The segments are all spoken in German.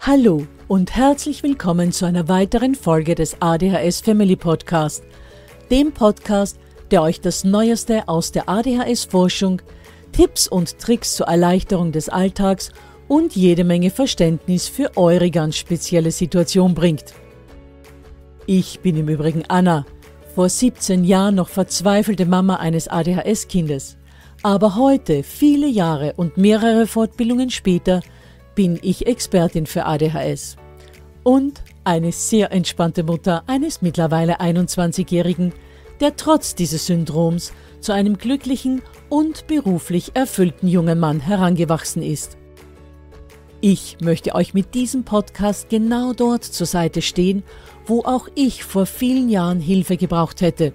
Hallo und herzlich willkommen zu einer weiteren Folge des ADHS Family Podcast, dem Podcast, der euch das Neueste aus der ADHS-Forschung, Tipps und Tricks zur Erleichterung des Alltags und jede Menge Verständnis für eure ganz spezielle Situation bringt. Ich bin im Übrigen Anna, vor 17 Jahren noch verzweifelte Mama eines ADHS-Kindes. Aber heute, viele Jahre und mehrere Fortbildungen später, bin ich Expertin für ADHS. Und eine sehr entspannte Mutter eines mittlerweile 21-Jährigen, der trotz dieses Syndroms zu einem glücklichen und beruflich erfüllten jungen Mann herangewachsen ist. Ich möchte euch mit diesem Podcast genau dort zur Seite stehen, wo auch ich vor vielen Jahren Hilfe gebraucht hätte.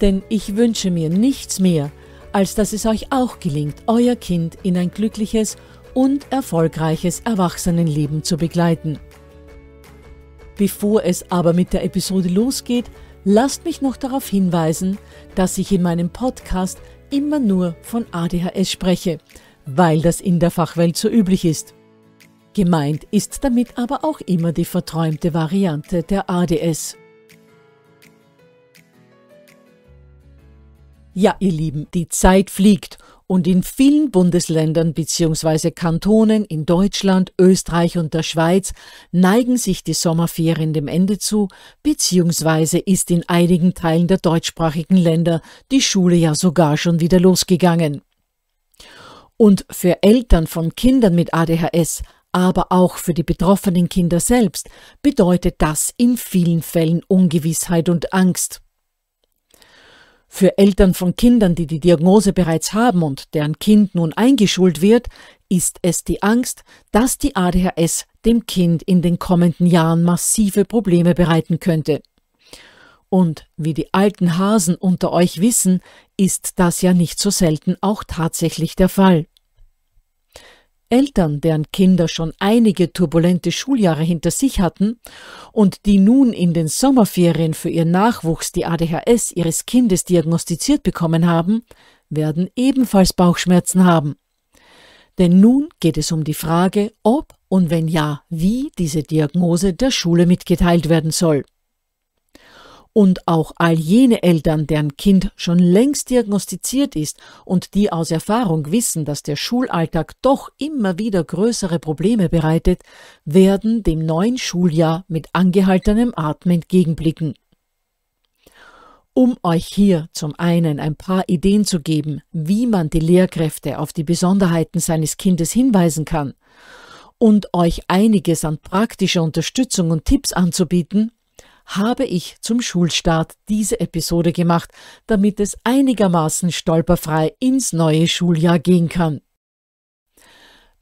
Denn ich wünsche mir nichts mehr, als dass es euch auch gelingt, euer Kind in ein glückliches und erfolgreiches Erwachsenenleben zu begleiten. Bevor es aber mit der Episode losgeht, lasst mich noch darauf hinweisen, dass ich in meinem Podcast immer nur von ADHS spreche, weil das in der Fachwelt so üblich ist. Gemeint ist damit aber auch immer die verträumte Variante der ADS. Ja, ihr Lieben, die Zeit fliegt und in vielen Bundesländern bzw. Kantonen in Deutschland, Österreich und der Schweiz neigen sich die Sommerferien dem Ende zu, bzw. ist in einigen Teilen der deutschsprachigen Länder die Schule ja sogar schon wieder losgegangen. Und für Eltern von Kindern mit ADHS aber auch für die betroffenen Kinder selbst bedeutet das in vielen Fällen Ungewissheit und Angst. Für Eltern von Kindern, die die Diagnose bereits haben und deren Kind nun eingeschult wird, ist es die Angst, dass die ADHS dem Kind in den kommenden Jahren massive Probleme bereiten könnte. Und wie die alten Hasen unter euch wissen, ist das ja nicht so selten auch tatsächlich der Fall. Eltern, deren Kinder schon einige turbulente Schuljahre hinter sich hatten und die nun in den Sommerferien für ihren Nachwuchs die ADHS ihres Kindes diagnostiziert bekommen haben, werden ebenfalls Bauchschmerzen haben. Denn nun geht es um die Frage, ob und wenn ja, wie diese Diagnose der Schule mitgeteilt werden soll und auch all jene Eltern, deren Kind schon längst diagnostiziert ist und die aus Erfahrung wissen, dass der Schulalltag doch immer wieder größere Probleme bereitet, werden dem neuen Schuljahr mit angehaltenem Atem entgegenblicken. Um euch hier zum einen ein paar Ideen zu geben, wie man die Lehrkräfte auf die Besonderheiten seines Kindes hinweisen kann, und euch einiges an praktischer Unterstützung und Tipps anzubieten, habe ich zum Schulstart diese Episode gemacht, damit es einigermaßen stolperfrei ins neue Schuljahr gehen kann.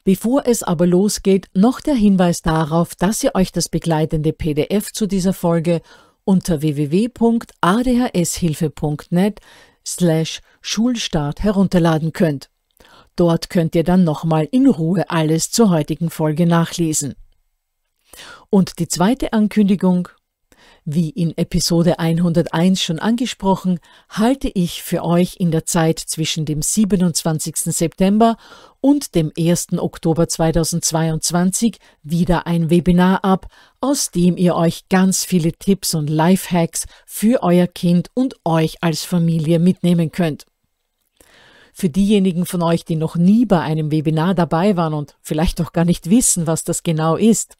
Bevor es aber losgeht, noch der Hinweis darauf, dass ihr euch das begleitende PDF zu dieser Folge unter www.adhshilfe.net slash Schulstart herunterladen könnt. Dort könnt ihr dann nochmal in Ruhe alles zur heutigen Folge nachlesen. Und die zweite Ankündigung wie in Episode 101 schon angesprochen, halte ich für euch in der Zeit zwischen dem 27. September und dem 1. Oktober 2022 wieder ein Webinar ab, aus dem ihr euch ganz viele Tipps und Lifehacks für euer Kind und euch als Familie mitnehmen könnt. Für diejenigen von euch, die noch nie bei einem Webinar dabei waren und vielleicht auch gar nicht wissen, was das genau ist,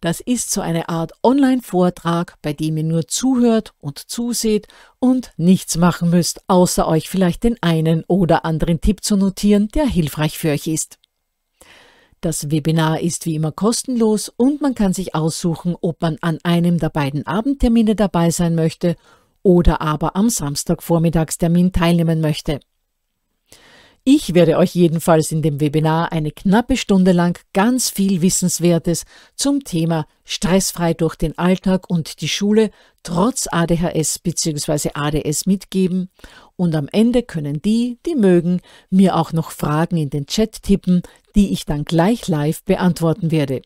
das ist so eine Art Online-Vortrag, bei dem ihr nur zuhört und zuseht und nichts machen müsst, außer euch vielleicht den einen oder anderen Tipp zu notieren, der hilfreich für euch ist. Das Webinar ist wie immer kostenlos und man kann sich aussuchen, ob man an einem der beiden Abendtermine dabei sein möchte oder aber am Samstagvormittagstermin teilnehmen möchte. Ich werde euch jedenfalls in dem Webinar eine knappe Stunde lang ganz viel Wissenswertes zum Thema Stressfrei durch den Alltag und die Schule trotz ADHS bzw. ADS mitgeben und am Ende können die, die mögen, mir auch noch Fragen in den Chat tippen, die ich dann gleich live beantworten werde.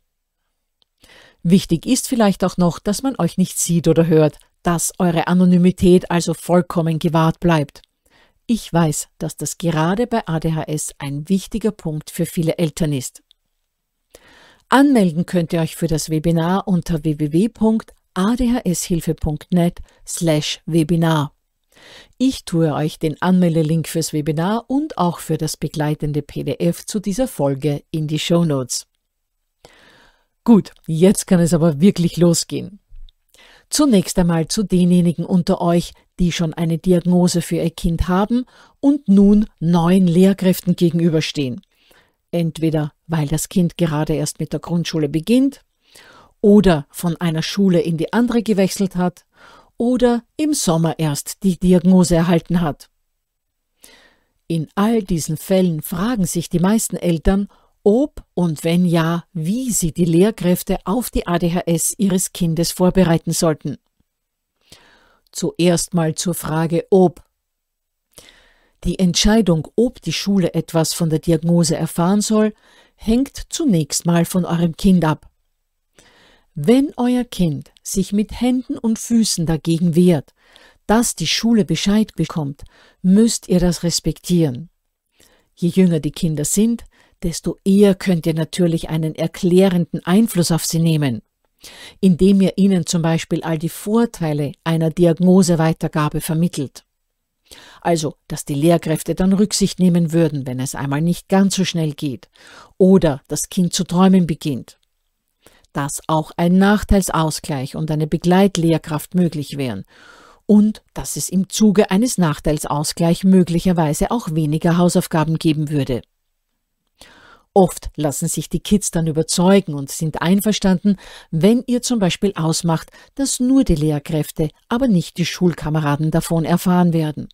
Wichtig ist vielleicht auch noch, dass man euch nicht sieht oder hört, dass eure Anonymität also vollkommen gewahrt bleibt. Ich weiß, dass das gerade bei ADHS ein wichtiger Punkt für viele Eltern ist. Anmelden könnt ihr euch für das Webinar unter www.adhshilfe.net slash Webinar. Ich tue euch den Anmeldelink fürs Webinar und auch für das begleitende PDF zu dieser Folge in die Show Notes. Gut, jetzt kann es aber wirklich losgehen. Zunächst einmal zu denjenigen unter euch, die schon eine Diagnose für ihr Kind haben und nun neuen Lehrkräften gegenüberstehen. Entweder weil das Kind gerade erst mit der Grundschule beginnt oder von einer Schule in die andere gewechselt hat oder im Sommer erst die Diagnose erhalten hat. In all diesen Fällen fragen sich die meisten Eltern, ob und wenn ja, wie Sie die Lehrkräfte auf die ADHS Ihres Kindes vorbereiten sollten. Zuerst mal zur Frage ob. Die Entscheidung, ob die Schule etwas von der Diagnose erfahren soll, hängt zunächst mal von eurem Kind ab. Wenn euer Kind sich mit Händen und Füßen dagegen wehrt, dass die Schule Bescheid bekommt, müsst ihr das respektieren. Je jünger die Kinder sind, desto eher könnt ihr natürlich einen erklärenden Einfluss auf sie nehmen, indem ihr ihnen zum Beispiel all die Vorteile einer Diagnoseweitergabe vermittelt. Also, dass die Lehrkräfte dann Rücksicht nehmen würden, wenn es einmal nicht ganz so schnell geht oder das Kind zu träumen beginnt. Dass auch ein Nachteilsausgleich und eine Begleitlehrkraft möglich wären und dass es im Zuge eines Nachteilsausgleichs möglicherweise auch weniger Hausaufgaben geben würde. Oft lassen sich die Kids dann überzeugen und sind einverstanden, wenn ihr zum Beispiel ausmacht, dass nur die Lehrkräfte, aber nicht die Schulkameraden davon erfahren werden.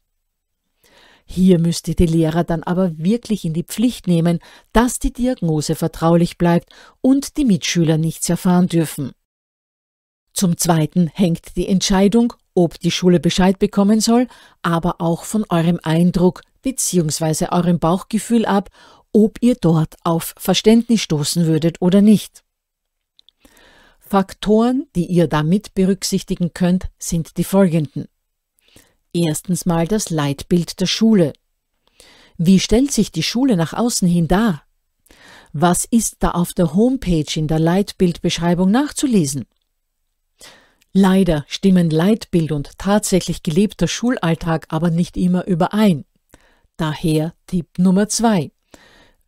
Hier müsst ihr die Lehrer dann aber wirklich in die Pflicht nehmen, dass die Diagnose vertraulich bleibt und die Mitschüler nichts erfahren dürfen. Zum Zweiten hängt die Entscheidung, ob die Schule Bescheid bekommen soll, aber auch von eurem Eindruck bzw. eurem Bauchgefühl ab, ob ihr dort auf Verständnis stoßen würdet oder nicht. Faktoren, die ihr damit berücksichtigen könnt, sind die folgenden. Erstens mal das Leitbild der Schule. Wie stellt sich die Schule nach außen hin dar? Was ist da auf der Homepage in der Leitbildbeschreibung nachzulesen? Leider stimmen Leitbild und tatsächlich gelebter Schulalltag aber nicht immer überein. Daher Tipp Nummer zwei: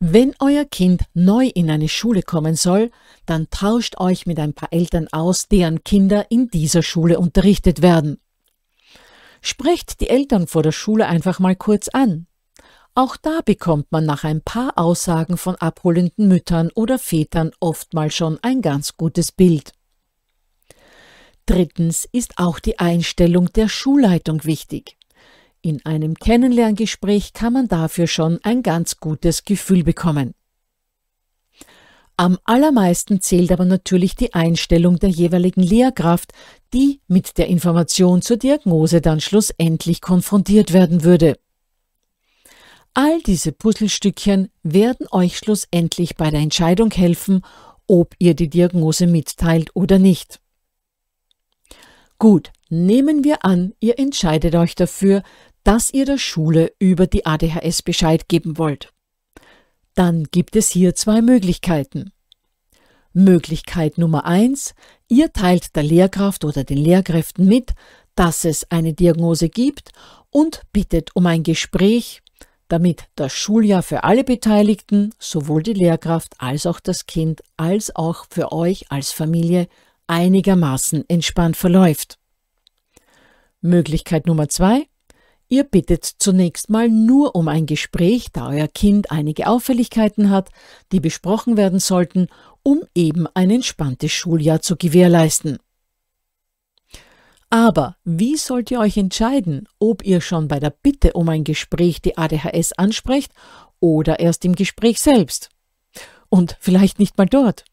wenn euer Kind neu in eine Schule kommen soll, dann tauscht euch mit ein paar Eltern aus, deren Kinder in dieser Schule unterrichtet werden. Sprecht die Eltern vor der Schule einfach mal kurz an. Auch da bekommt man nach ein paar Aussagen von abholenden Müttern oder Vätern oftmals schon ein ganz gutes Bild. Drittens ist auch die Einstellung der Schulleitung wichtig. In einem Kennenlerngespräch kann man dafür schon ein ganz gutes Gefühl bekommen. Am allermeisten zählt aber natürlich die Einstellung der jeweiligen Lehrkraft, die mit der Information zur Diagnose dann schlussendlich konfrontiert werden würde. All diese Puzzlestückchen werden euch schlussendlich bei der Entscheidung helfen, ob ihr die Diagnose mitteilt oder nicht. Gut, nehmen wir an, ihr entscheidet euch dafür, dass ihr der Schule über die ADHS Bescheid geben wollt. Dann gibt es hier zwei Möglichkeiten. Möglichkeit Nummer eins: Ihr teilt der Lehrkraft oder den Lehrkräften mit, dass es eine Diagnose gibt und bittet um ein Gespräch, damit das Schuljahr für alle Beteiligten, sowohl die Lehrkraft als auch das Kind, als auch für euch als Familie, einigermaßen entspannt verläuft. Möglichkeit Nummer zwei. Ihr bittet zunächst mal nur um ein Gespräch, da euer Kind einige Auffälligkeiten hat, die besprochen werden sollten, um eben ein entspanntes Schuljahr zu gewährleisten. Aber wie sollt ihr euch entscheiden, ob ihr schon bei der Bitte um ein Gespräch die ADHS ansprecht oder erst im Gespräch selbst? Und vielleicht nicht mal dort.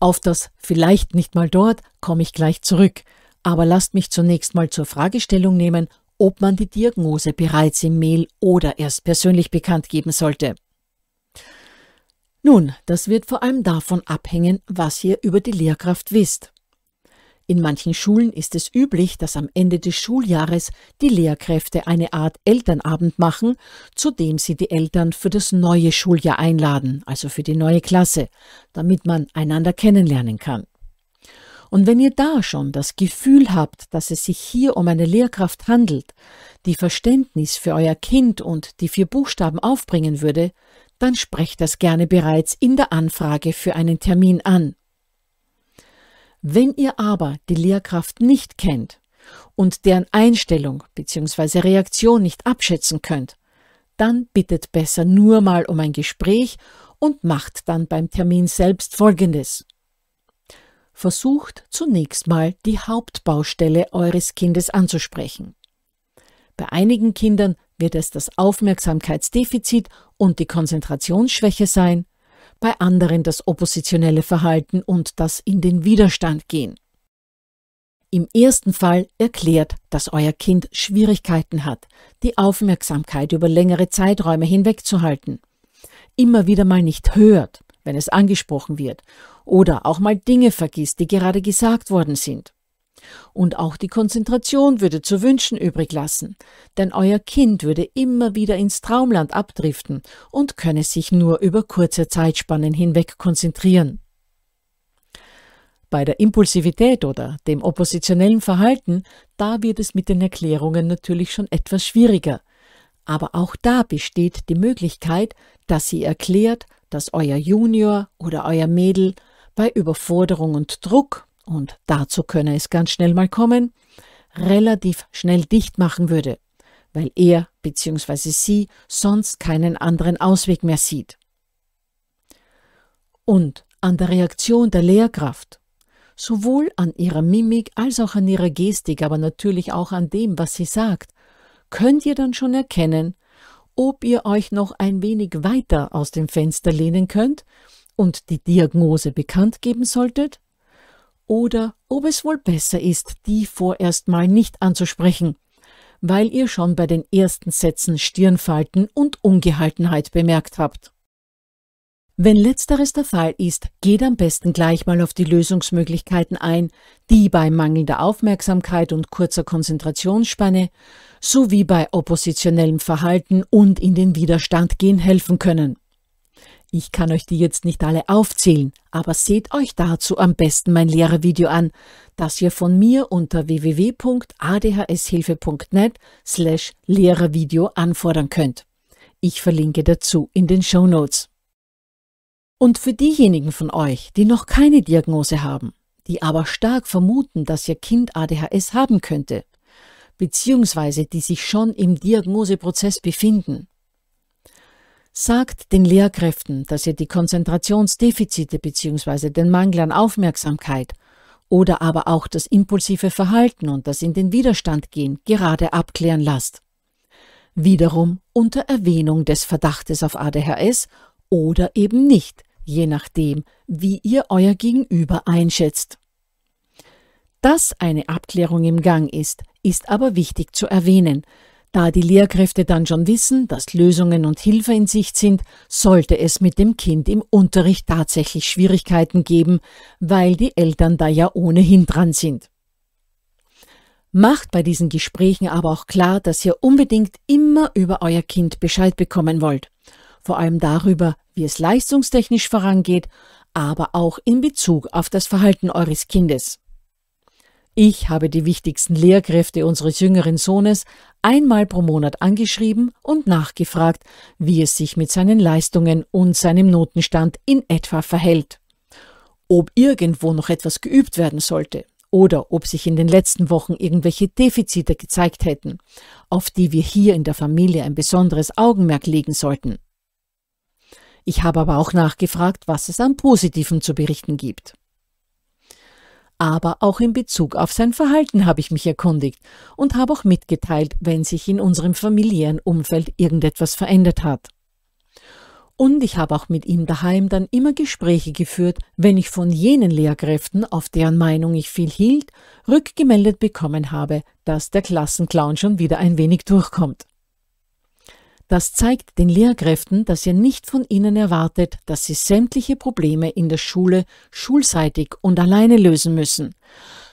Auf das vielleicht nicht mal dort komme ich gleich zurück, aber lasst mich zunächst mal zur Fragestellung nehmen, ob man die Diagnose bereits im Mail oder erst persönlich bekannt geben sollte. Nun, das wird vor allem davon abhängen, was ihr über die Lehrkraft wisst. In manchen Schulen ist es üblich, dass am Ende des Schuljahres die Lehrkräfte eine Art Elternabend machen, zu dem sie die Eltern für das neue Schuljahr einladen, also für die neue Klasse, damit man einander kennenlernen kann. Und wenn ihr da schon das Gefühl habt, dass es sich hier um eine Lehrkraft handelt, die Verständnis für euer Kind und die vier Buchstaben aufbringen würde, dann sprecht das gerne bereits in der Anfrage für einen Termin an. Wenn ihr aber die Lehrkraft nicht kennt und deren Einstellung bzw. Reaktion nicht abschätzen könnt, dann bittet besser nur mal um ein Gespräch und macht dann beim Termin selbst Folgendes versucht zunächst mal die Hauptbaustelle eures Kindes anzusprechen. Bei einigen Kindern wird es das Aufmerksamkeitsdefizit und die Konzentrationsschwäche sein, bei anderen das oppositionelle Verhalten und das in den Widerstand gehen. Im ersten Fall erklärt, dass euer Kind Schwierigkeiten hat, die Aufmerksamkeit über längere Zeiträume hinwegzuhalten, immer wieder mal nicht hört, wenn es angesprochen wird, oder auch mal Dinge vergisst, die gerade gesagt worden sind. Und auch die Konzentration würde zu wünschen übrig lassen, denn euer Kind würde immer wieder ins Traumland abdriften und könne sich nur über kurze Zeitspannen hinweg konzentrieren. Bei der Impulsivität oder dem oppositionellen Verhalten, da wird es mit den Erklärungen natürlich schon etwas schwieriger – aber auch da besteht die Möglichkeit, dass sie erklärt, dass euer Junior oder euer Mädel bei Überforderung und Druck, und dazu könne es ganz schnell mal kommen, relativ schnell dicht machen würde, weil er bzw. sie sonst keinen anderen Ausweg mehr sieht. Und an der Reaktion der Lehrkraft, sowohl an ihrer Mimik als auch an ihrer Gestik, aber natürlich auch an dem, was sie sagt, könnt ihr dann schon erkennen, ob ihr euch noch ein wenig weiter aus dem Fenster lehnen könnt und die Diagnose bekannt geben solltet, oder ob es wohl besser ist, die vorerst mal nicht anzusprechen, weil ihr schon bei den ersten Sätzen Stirnfalten und Ungehaltenheit bemerkt habt. Wenn letzteres der Fall ist, geht am besten gleich mal auf die Lösungsmöglichkeiten ein, die bei mangelnder Aufmerksamkeit und kurzer Konzentrationsspanne sowie bei oppositionellem Verhalten und in den Widerstand gehen helfen können. Ich kann euch die jetzt nicht alle aufzählen, aber seht euch dazu am besten mein Lehrervideo an, das ihr von mir unter www.adhshilfe.net slash Lehrervideo anfordern könnt. Ich verlinke dazu in den Show Notes. Und für diejenigen von euch, die noch keine Diagnose haben, die aber stark vermuten, dass ihr Kind ADHS haben könnte, beziehungsweise die sich schon im Diagnoseprozess befinden, Sagt den Lehrkräften, dass ihr die Konzentrationsdefizite bzw. den Mangel an Aufmerksamkeit oder aber auch das impulsive Verhalten und das in den Widerstand gehen gerade abklären lasst. Wiederum unter Erwähnung des Verdachtes auf ADHS oder eben nicht, je nachdem, wie ihr euer Gegenüber einschätzt. Dass eine Abklärung im Gang ist, ist aber wichtig zu erwähnen. Da die Lehrkräfte dann schon wissen, dass Lösungen und Hilfe in Sicht sind, sollte es mit dem Kind im Unterricht tatsächlich Schwierigkeiten geben, weil die Eltern da ja ohnehin dran sind. Macht bei diesen Gesprächen aber auch klar, dass ihr unbedingt immer über euer Kind Bescheid bekommen wollt. Vor allem darüber, wie es leistungstechnisch vorangeht, aber auch in Bezug auf das Verhalten eures Kindes. Ich habe die wichtigsten Lehrkräfte unseres jüngeren Sohnes einmal pro Monat angeschrieben und nachgefragt, wie es sich mit seinen Leistungen und seinem Notenstand in etwa verhält. Ob irgendwo noch etwas geübt werden sollte oder ob sich in den letzten Wochen irgendwelche Defizite gezeigt hätten, auf die wir hier in der Familie ein besonderes Augenmerk legen sollten. Ich habe aber auch nachgefragt, was es an Positiven zu berichten gibt. Aber auch in Bezug auf sein Verhalten habe ich mich erkundigt und habe auch mitgeteilt, wenn sich in unserem familiären Umfeld irgendetwas verändert hat. Und ich habe auch mit ihm daheim dann immer Gespräche geführt, wenn ich von jenen Lehrkräften, auf deren Meinung ich viel hielt, rückgemeldet bekommen habe, dass der Klassenclown schon wieder ein wenig durchkommt. Das zeigt den Lehrkräften, dass ihr nicht von ihnen erwartet, dass sie sämtliche Probleme in der Schule schulseitig und alleine lösen müssen,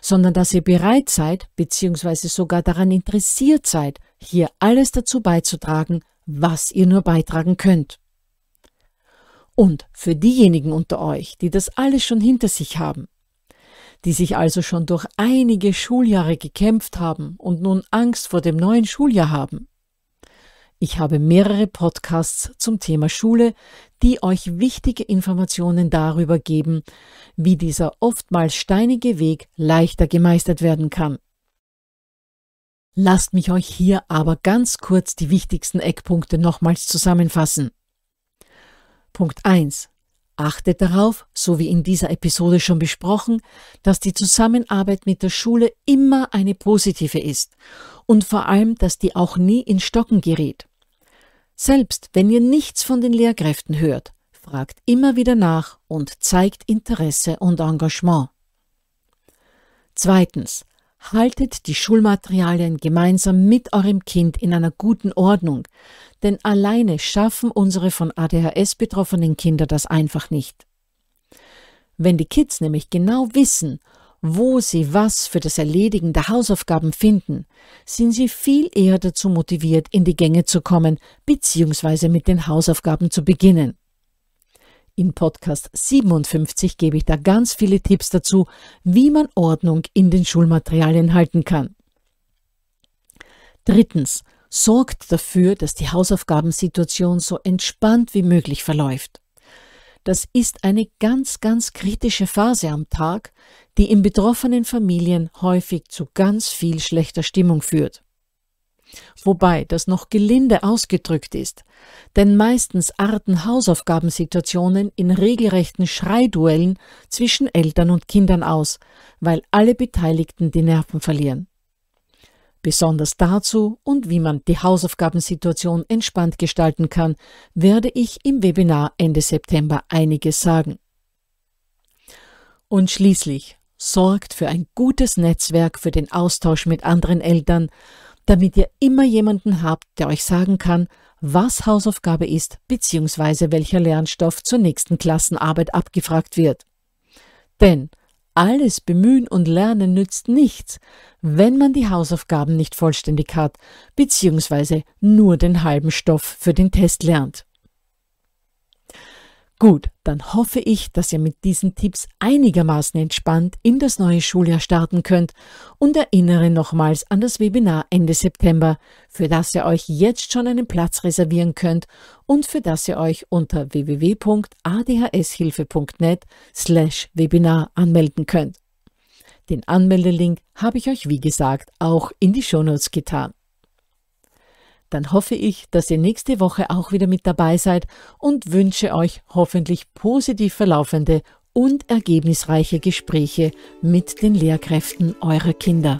sondern dass ihr bereit seid bzw. sogar daran interessiert seid, hier alles dazu beizutragen, was ihr nur beitragen könnt. Und für diejenigen unter euch, die das alles schon hinter sich haben, die sich also schon durch einige Schuljahre gekämpft haben und nun Angst vor dem neuen Schuljahr haben, ich habe mehrere Podcasts zum Thema Schule, die euch wichtige Informationen darüber geben, wie dieser oftmals steinige Weg leichter gemeistert werden kann. Lasst mich euch hier aber ganz kurz die wichtigsten Eckpunkte nochmals zusammenfassen. Punkt 1. Achtet darauf, so wie in dieser Episode schon besprochen, dass die Zusammenarbeit mit der Schule immer eine positive ist und vor allem, dass die auch nie in Stocken gerät. Selbst wenn ihr nichts von den Lehrkräften hört, fragt immer wieder nach und zeigt Interesse und Engagement. Zweitens, haltet die Schulmaterialien gemeinsam mit eurem Kind in einer guten Ordnung, denn alleine schaffen unsere von ADHS betroffenen Kinder das einfach nicht. Wenn die Kids nämlich genau wissen, wo sie was für das Erledigen der Hausaufgaben finden, sind sie viel eher dazu motiviert, in die Gänge zu kommen bzw. mit den Hausaufgaben zu beginnen. In Podcast 57 gebe ich da ganz viele Tipps dazu, wie man Ordnung in den Schulmaterialien halten kann. Drittens, sorgt dafür, dass die Hausaufgabensituation so entspannt wie möglich verläuft. Das ist eine ganz, ganz kritische Phase am Tag, die in betroffenen Familien häufig zu ganz viel schlechter Stimmung führt. Wobei das noch gelinde ausgedrückt ist, denn meistens arten Hausaufgabensituationen in regelrechten Schreiduellen zwischen Eltern und Kindern aus, weil alle Beteiligten die Nerven verlieren. Besonders dazu und wie man die Hausaufgabensituation entspannt gestalten kann, werde ich im Webinar Ende September einiges sagen. Und schließlich sorgt für ein gutes Netzwerk für den Austausch mit anderen Eltern, damit ihr immer jemanden habt, der euch sagen kann, was Hausaufgabe ist bzw. welcher Lernstoff zur nächsten Klassenarbeit abgefragt wird. Denn alles Bemühen und Lernen nützt nichts, wenn man die Hausaufgaben nicht vollständig hat, beziehungsweise nur den halben Stoff für den Test lernt. Gut, dann hoffe ich, dass ihr mit diesen Tipps einigermaßen entspannt in das neue Schuljahr starten könnt und erinnere nochmals an das Webinar Ende September, für das ihr euch jetzt schon einen Platz reservieren könnt und für das ihr euch unter www.adhshilfe.net slash Webinar anmelden könnt. Den Anmeldelink habe ich euch wie gesagt auch in die Shownotes getan dann hoffe ich, dass ihr nächste Woche auch wieder mit dabei seid und wünsche euch hoffentlich positiv verlaufende und ergebnisreiche Gespräche mit den Lehrkräften eurer Kinder.